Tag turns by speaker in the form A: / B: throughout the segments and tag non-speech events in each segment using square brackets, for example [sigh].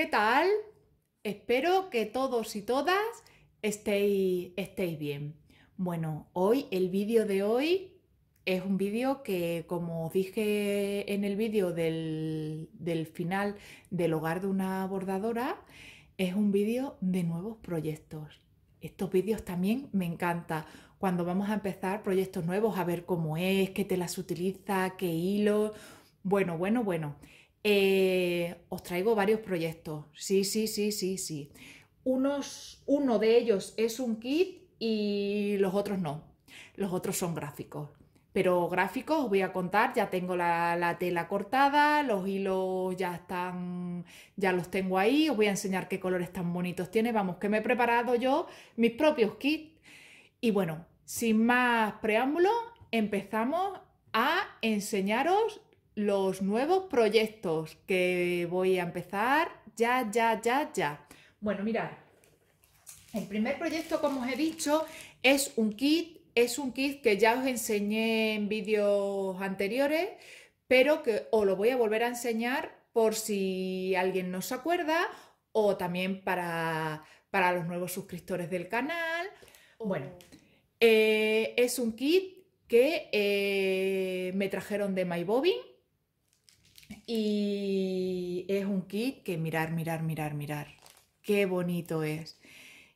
A: ¿Qué tal? Espero que todos y todas estéis, estéis bien. Bueno, hoy el vídeo de hoy es un vídeo que, como os dije en el vídeo del, del final del hogar de una bordadora, es un vídeo de nuevos proyectos. Estos vídeos también me encanta. Cuando vamos a empezar proyectos nuevos, a ver cómo es, qué las utiliza, qué hilo. Bueno, bueno, bueno. Eh, os traigo varios proyectos. Sí, sí, sí, sí, sí. Unos, uno de ellos es un kit y los otros no. Los otros son gráficos. Pero gráficos os voy a contar, ya tengo la, la, tela cortada, los hilos ya están, ya los tengo ahí, os voy a enseñar qué colores tan bonitos tiene, vamos, que me he preparado yo mis propios kits. Y bueno, sin más preámbulos, empezamos a enseñaros los nuevos proyectos que voy a empezar ya, ya, ya, ya. Bueno, mirad, el primer proyecto, como os he dicho, es un kit, es un kit que ya os enseñé en vídeos anteriores, pero que os lo voy a volver a enseñar por si alguien no se acuerda o también para, los nuevos suscriptores del canal. Bueno, eh, es un kit que eh, me trajeron de MyBobbing y es un kit que mirar, mirar, mirar, mirar. Qué bonito es.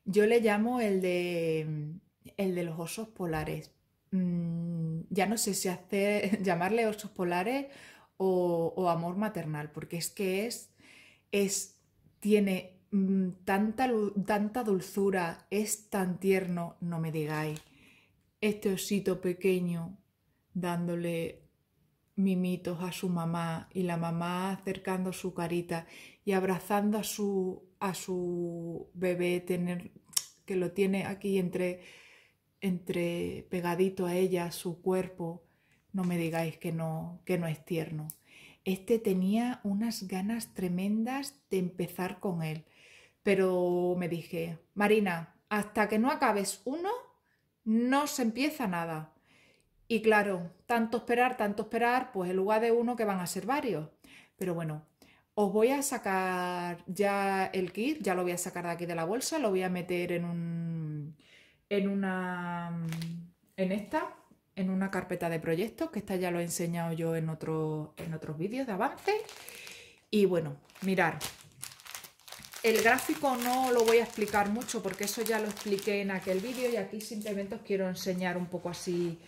A: Yo le llamo el de, el de los osos polares. Mm, ya no sé si hacer, [laughs] llamarle osos polares o, amor maternal, porque es que es, es tiene mm, tanta, tanta dulzura, es tan tierno, no me digáis. Este osito pequeño dándole mimitos a su mamá y la mamá acercando su carita y abrazando a su, a su bebé tener, que lo tiene aquí entre, entre pegadito a ella, su cuerpo, no me digáis que no, que no es tierno. Este tenía unas ganas tremendas de empezar con él, pero me dije, Marina, hasta que no acabes uno, no se empieza nada. Y claro, tanto esperar, tanto esperar, pues en lugar de uno que van a ser varios. Pero bueno, os voy a sacar ya el kit, ya lo voy a sacar de aquí de la bolsa, lo voy a meter en un en una en esta, en una carpeta de proyectos, que esta ya lo he enseñado yo en otro, en otros vídeos de avance. Y bueno, mirar. El gráfico no lo voy a explicar mucho porque eso ya lo expliqué en aquel vídeo y aquí simplemente os quiero enseñar un poco así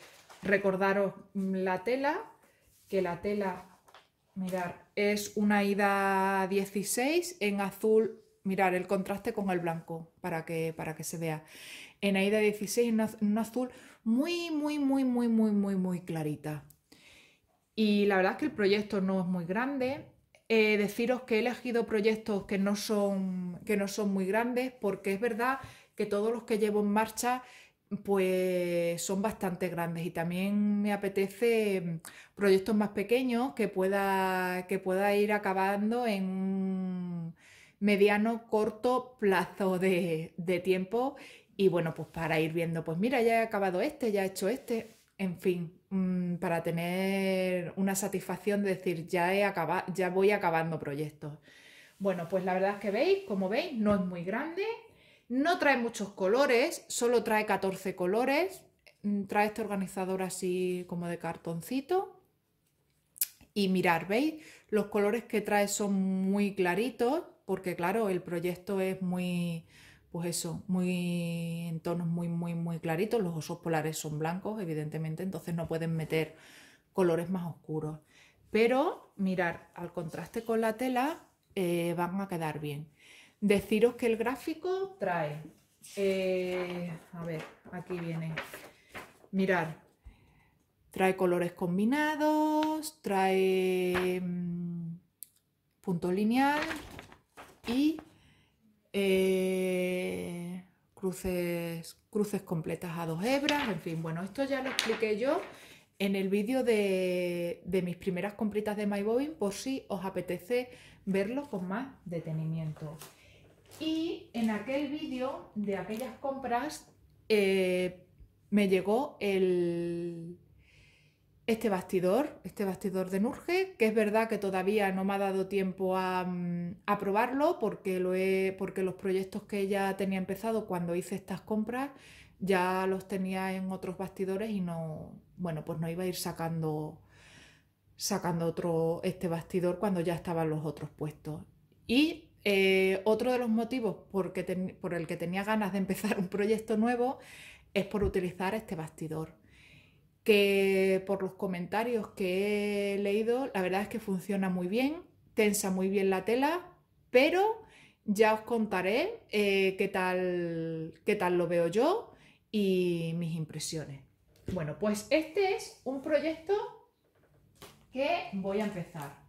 A: Recordaros la tela, que la tela, mirar, es una ida 16 en azul, mirar el contraste con el blanco para que, para que se vea. En ida 16 en azul muy, muy, muy, muy, muy, muy, muy clarita. Y la verdad es que el proyecto no es muy grande. Eh, deciros que he elegido proyectos que no, son, que no son muy grandes porque es verdad que todos los que llevo en marcha pues son bastante grandes y también me apetece mm, proyectos más pequeños que pueda, ir acabando en un mediano, corto plazo de, de tiempo y bueno, pues para ir viendo, pues mira, ya he acabado este, ya he hecho este, en fin, mm, para tener una satisfacción de decir, ya, he acabado, ya voy acabando proyectos. Bueno, pues la verdad es que veis, como veis, no es muy grande, no trae muchos colores, solo trae 14 colores. Mm, trae este organizador así como de cartoncito. Y mirar, ¿veis? Los colores que trae son muy claritos, porque claro, el proyecto es muy, pues eso, muy en tonos muy, muy, muy claritos. Los osos polares son blancos, evidentemente, entonces no pueden meter colores más oscuros. Pero mirar, al contraste con la tela, eh, van a quedar bien. Deciros que el gráfico trae, eh, a ver, aquí viene, mirar, trae colores combinados, trae mm, punto lineal y eh, cruces, cruces completas a dos hebras, en fin, bueno, esto ya lo expliqué yo en el vídeo de, mis primeras compritas de MyBobin, por si os apetece verlo con más detenimiento. Y en aquel vídeo de aquellas compras eh, me llegó este bastidor, este bastidor de Nurge, que es verdad que todavía no me ha dado tiempo a, mm, probarlo porque, lo porque los proyectos que ya tenía empezado cuando hice estas compras ya los tenía en otros bastidores y no, bueno, pues no iba a ir sacando sacando otro este bastidor cuando ya estaban los otros puestos. Y eh, otro de los motivos por, el que tenía ganas de empezar un proyecto nuevo es por utilizar este bastidor, que por los comentarios que he leído, la verdad es que funciona muy bien, tensa muy bien la tela, pero ya os contaré eh, qué tal lo veo yo y mis impresiones. Bueno, pues este es un proyecto que voy a empezar.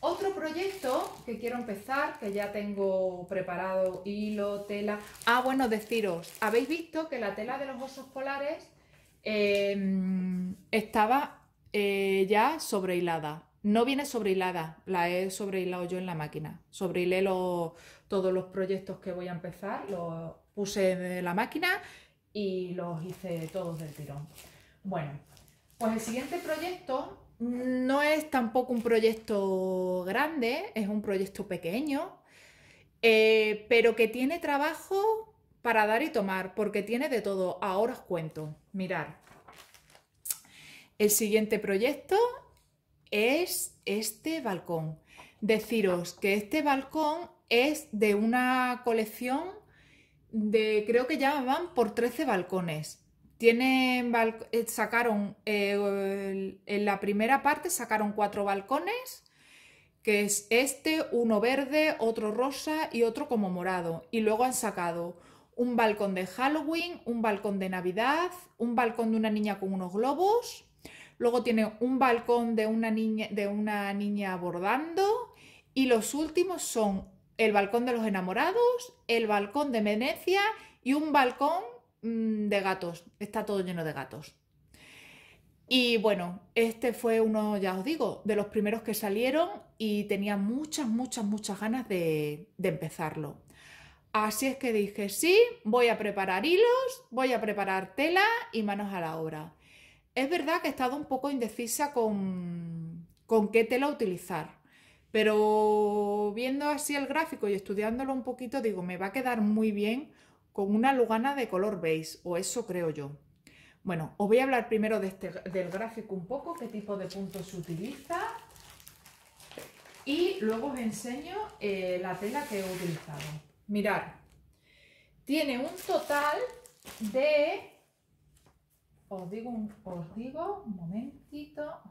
A: Otro proyecto que quiero empezar, que ya tengo preparado hilo, tela. Ah, bueno, deciros, habéis visto que la tela de los osos polares em, estaba eh, ya sobrehilada. No viene sobrehilada, la he sobrehilado yo en la máquina. Sobrehilé los, todos los proyectos que voy a empezar, los puse en la máquina y los hice todos del tirón. Bueno, pues el siguiente proyecto no es tampoco un proyecto grande, es un proyecto pequeño, eh, pero que tiene trabajo para dar y tomar, porque tiene de todo. Ahora os cuento, mirar. El siguiente proyecto es este balcón. Deciros que este balcón es de una colección de, creo que ya van por 13 balcones. Tienen eh, sacaron, eh, en la primera parte sacaron cuatro balcones, que es este, uno verde, otro rosa y otro como morado. Y luego han sacado un balcón de Halloween, un balcón de Navidad, un balcón de una niña con unos globos. Luego tiene un balcón de una niña, de una niña bordando. Y los últimos son el balcón de los enamorados, el balcón de Venecia y un balcón Mm, de gatos, está todo lleno de gatos. Y bueno, este fue uno, ya os digo, de los primeros que salieron y tenía muchas, muchas, muchas ganas de, de empezarlo. Así es que dije, sí, voy a preparar hilos, voy a preparar tela y manos a la obra. Es verdad que he estado un poco indecisa con, con qué tela utilizar, pero viendo así el gráfico y estudiándolo un poquito, digo, me va a quedar muy bien con una lugana de color beige, o eso creo yo. Bueno, os voy a hablar primero este del gráfico un poco, qué tipo de puntos se utiliza y luego os enseño eh, la tela que he utilizado. Mirad, tiene un total de... Os digo, un, digo momentito,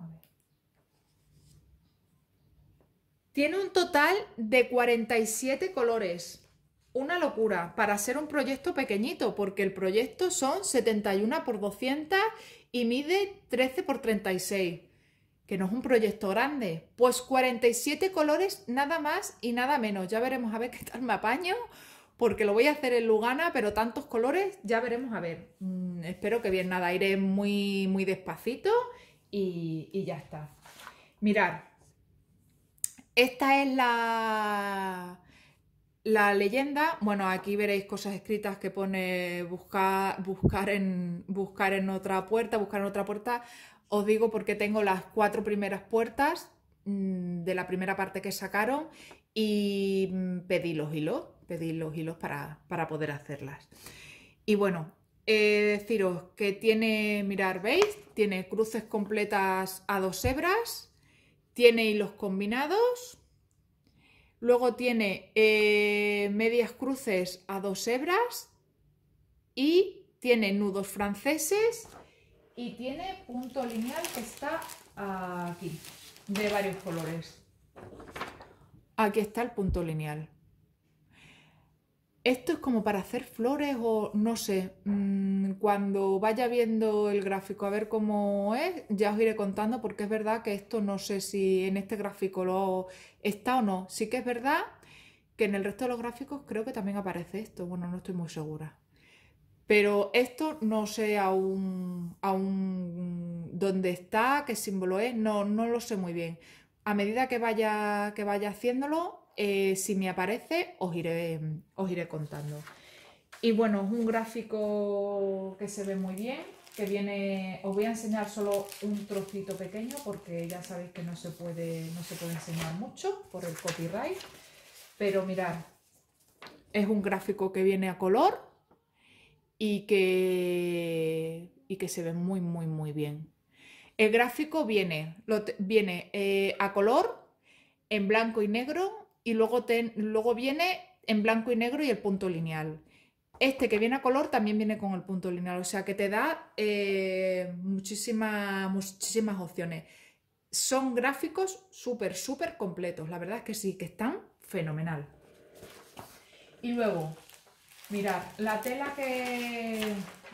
A: Tiene un total de 47 colores una locura para hacer un proyecto pequeñito, porque el proyecto son 71 por 200 y mide 13 por 36, que no es un proyecto grande. Pues 47 colores nada más y nada menos. Ya veremos a ver qué tal me apaño, porque lo voy a hacer en Lugana, pero tantos colores ya veremos a ver. Mm, espero que bien, nada, iré muy, muy despacito y, y ya está. Mirad, esta es la la leyenda, bueno, aquí veréis cosas escritas que pone buscar, buscar, en, buscar en otra puerta, buscar en otra puerta. Os digo porque tengo las cuatro primeras puertas mm, de la primera parte que sacaron y mm, pedí los hilos, pedí los hilos para, poder hacerlas. Y bueno, deciros que tiene, mirar, ¿veis? Tiene cruces completas a dos hebras, tiene hilos combinados Luego tiene eh, medias cruces a dos hebras y tiene nudos franceses y tiene punto lineal que está aquí, de varios colores. Aquí está el punto lineal. Esto es como para hacer flores o no sé, mm, cuando vaya viendo el gráfico a ver cómo es, ya os iré contando porque es verdad que esto no sé si en este gráfico lo está o no. Sí que es verdad que en el resto de los gráficos creo que también aparece esto, bueno, no estoy muy segura. Pero esto no sé aún, aún dónde está, qué símbolo es, no, no lo sé muy bien. A medida que vaya, que vaya haciéndolo, eh, si me aparece os iré, os iré contando. Y bueno, es un gráfico que se ve muy bien, que viene, os voy a enseñar solo un trocito pequeño porque ya sabéis que no se puede, no se puede enseñar mucho por el copyright, pero mirad, es un gráfico que viene a color y que, y que se ve muy, muy, muy bien. El gráfico viene, viene eh, a color, en blanco y negro, y luego, luego viene en blanco y negro y el punto lineal. Este que viene a color también viene con el punto lineal, o sea que te da eh, muchísimas, muchísimas opciones. Son gráficos súper, súper completos, la verdad es que sí, que están fenomenal. Y luego, mirad, la tela que,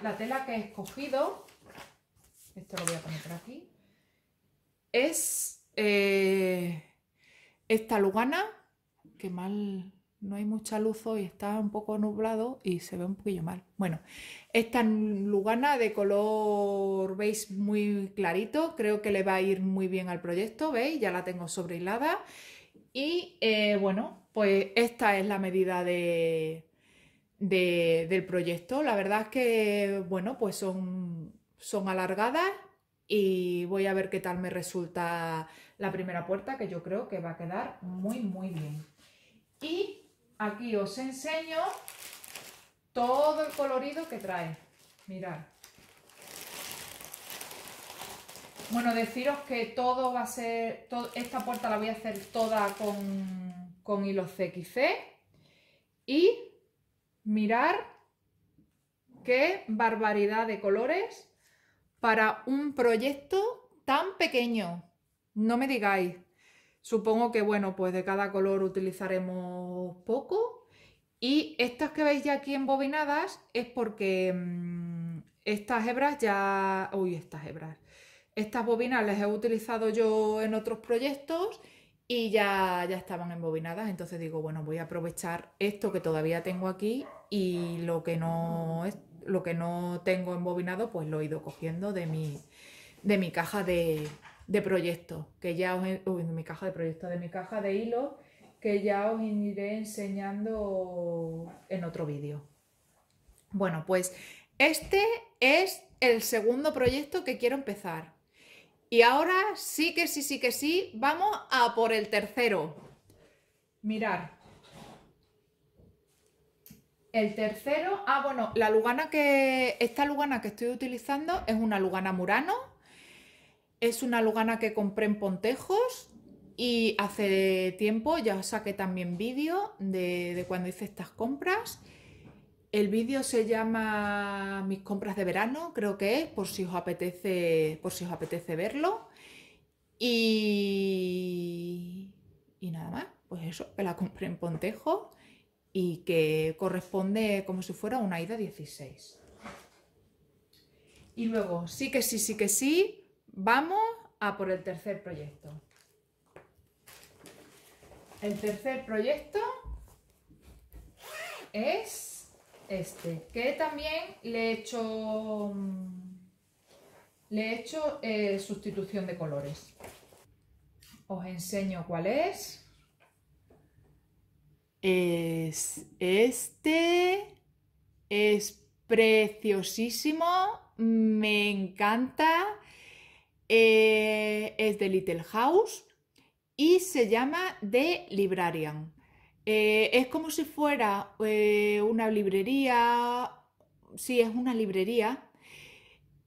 A: la tela que he escogido, esto lo voy a poner aquí, es eh, esta lugana mal, no hay mucha luz hoy, está un poco nublado y se ve un poquillo mal. Bueno, esta lugana de color, veis, muy clarito, creo que le va a ir muy bien al proyecto, veis, ya la tengo sobrehilada. Y eh, bueno, pues esta es la medida del proyecto. La verdad es que, bueno, pues son, son alargadas y voy a ver qué tal me resulta la primera puerta, que yo creo que va a quedar muy, muy bien. Y aquí os enseño todo el colorido que trae. Mirad. Bueno, deciros que todo va a ser, esta puerta la voy a hacer toda con, hilos CXC y mirar qué barbaridad de colores para un proyecto tan pequeño. No me digáis, Supongo que, bueno, pues de cada color utilizaremos poco. Y estas que veis ya aquí embobinadas es porque mm, estas hebras ya... Uy, estas hebras. Estas bobinas las he utilizado yo en otros proyectos y ya, ya estaban embobinadas. Entonces digo, bueno, voy a aprovechar esto que todavía tengo aquí y lo que no, lo que no tengo embobinado, pues lo he ido cogiendo de de mi caja de, de proyecto que ya os... mi caja de proyecto de mi caja de hilo que ya os iré enseñando en otro vídeo. Bueno, pues este es el segundo proyecto que quiero empezar. Y ahora sí que sí, sí que sí, vamos a por el tercero. Mirar. El tercero, ah bueno, la lugana que, esta lugana que estoy utilizando es una lugana Murano es una lugana que compré en Pontejos y hace tiempo ya saqué también vídeo de, cuando hice estas compras. El vídeo se llama Mis compras de verano, creo que es, por si os apetece, por si os apetece verlo. Y, y nada más, pues eso, que la compré en Pontejo y que corresponde como si fuera una ida 16. Y luego, sí que sí, sí que sí, Vamos a por el tercer proyecto. El tercer proyecto es este, que también le he hecho, mm, le eh, sustitución de colores. Os enseño cuál es. Es este, es preciosísimo, me encanta eh, es de Little House y se llama The Librarian. Eh, es como si fuera eh, una librería, sí, es una librería.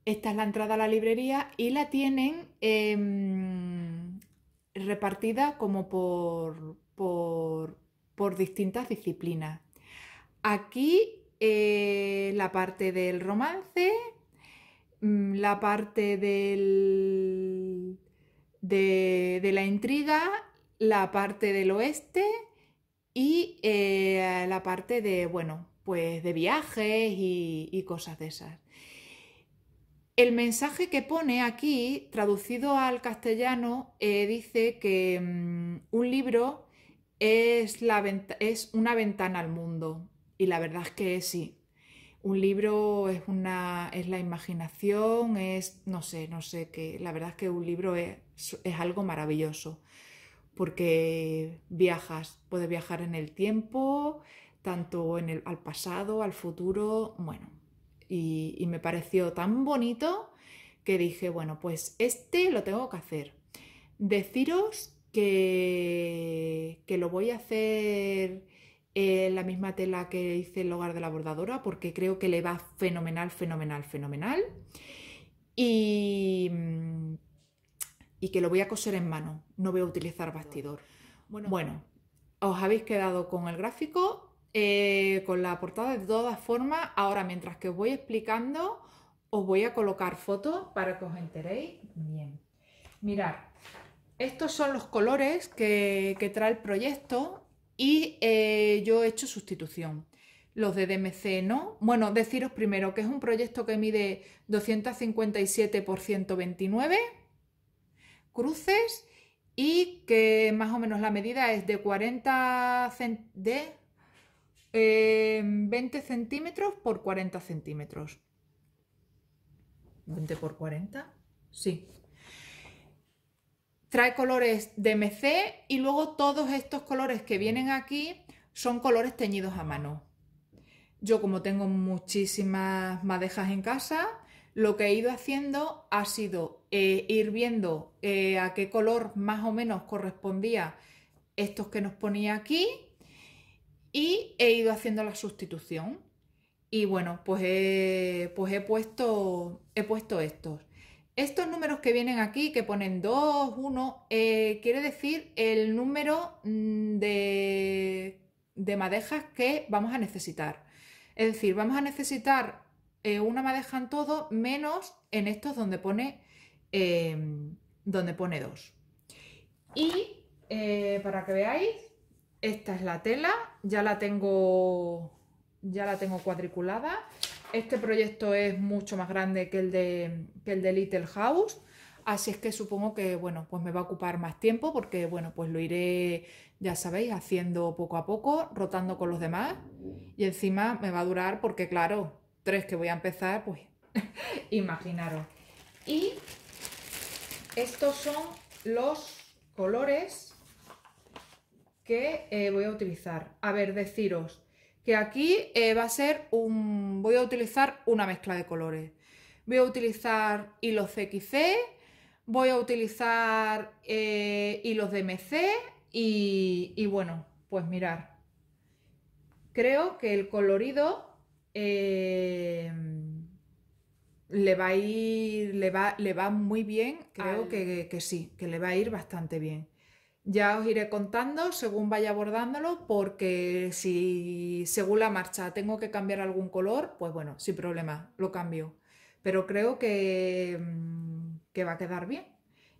A: Esta es la entrada a la librería y la tienen em, repartida como por, distintas disciplinas. Aquí la parte del romance, Mm, la parte del, de, la intriga, la parte del oeste y eh, la parte de, bueno, pues de viajes y, cosas de esas. El mensaje que pone aquí, traducido al castellano, eh, dice que mm, un libro es, es, una ventana al mundo. Y la verdad es que sí, un libro es una es la imaginación, es no sé, no sé que la verdad es que un libro es, algo maravilloso porque viajas, puedes viajar en el tiempo, tanto en el, al pasado, al futuro, bueno, y, me pareció tan bonito que dije, bueno, pues este lo tengo que hacer. Deciros que, que lo voy a hacer eh, la misma tela que hice el hogar de la bordadora porque creo que le va fenomenal, fenomenal, fenomenal. Y, mm, que lo voy a coser en mano, no voy a utilizar bastidor. Bueno, os habéis quedado con el gráfico, eh, con la portada de todas formas. Ahora, mientras que os voy explicando, os voy a colocar fotos para que os enteréis bien. Mirad, estos son los colores que, que trae el proyecto y eh, yo he hecho sustitución. Los de DMC no. Bueno, deciros primero que es un proyecto que mide 257 por 129 cruces y que más o menos la medida es de 40 20 eh, centímetros por 40 centímetros. 20 por 40, sí, trae colores de MC y luego todos estos colores que vienen aquí son colores teñidos a mano. Yo como tengo muchísimas madejas en casa, lo que he ido haciendo ha sido eh, ir viendo eh, a qué color más o menos correspondía estos que nos ponía aquí y he ido haciendo la sustitución. Y bueno, pues pues he, puesto, he puesto estos. Estos números que vienen aquí, que ponen 2, 1, eh, quiere decir el número mm, de, madejas que vamos a necesitar. Es decir, vamos a necesitar eh, una madeja en todo menos en estos donde pone, em, donde pone 2. Y eh, para que veáis, esta es la tela, ya la tengo, ya la tengo cuadriculada. Este proyecto es mucho más grande que el de, el de Little House. Así es que supongo que, bueno, pues me va a ocupar más tiempo porque, bueno, pues lo iré, ya sabéis, haciendo poco a poco, rotando con los demás. Y encima me va a durar porque, claro, tres que voy a empezar, pues [laughs] imaginaros. Y estos son los colores que eh, voy a utilizar. A ver, deciros, que aquí eh, va a ser un... voy a utilizar una mezcla de colores. Voy a utilizar hilos CXC, voy a utilizar eh, hilos de y, bueno, pues mirar. Creo que el colorido eh, le va a ir, le va, muy bien, creo que, que sí, que le va a ir bastante bien. Ya os iré contando según vaya abordándolo, porque si según la marcha tengo que cambiar algún color, pues bueno, sin problema, lo cambio. Pero creo que, mm, va a quedar bien.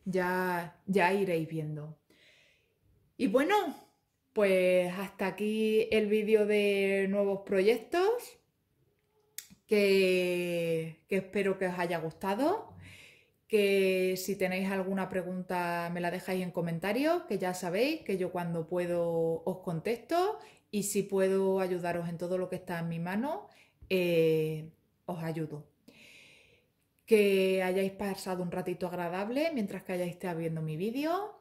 A: Ya, ya iréis viendo. Y bueno, pues hasta aquí el vídeo de nuevos proyectos, que, que espero que os haya gustado que si tenéis alguna pregunta me la dejáis en comentarios, que ya sabéis que yo cuando puedo os contesto y si puedo ayudaros en todo lo que está en mi mano, eh, os ayudo. Que hayáis pasado un ratito agradable mientras que hayáis estado viendo mi vídeo,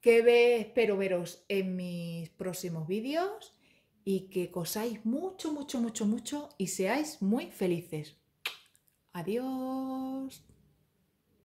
A: que ve, espero veros en mis próximos vídeos y que cosáis mucho, mucho, mucho, mucho y seáis muy felices. Adiós.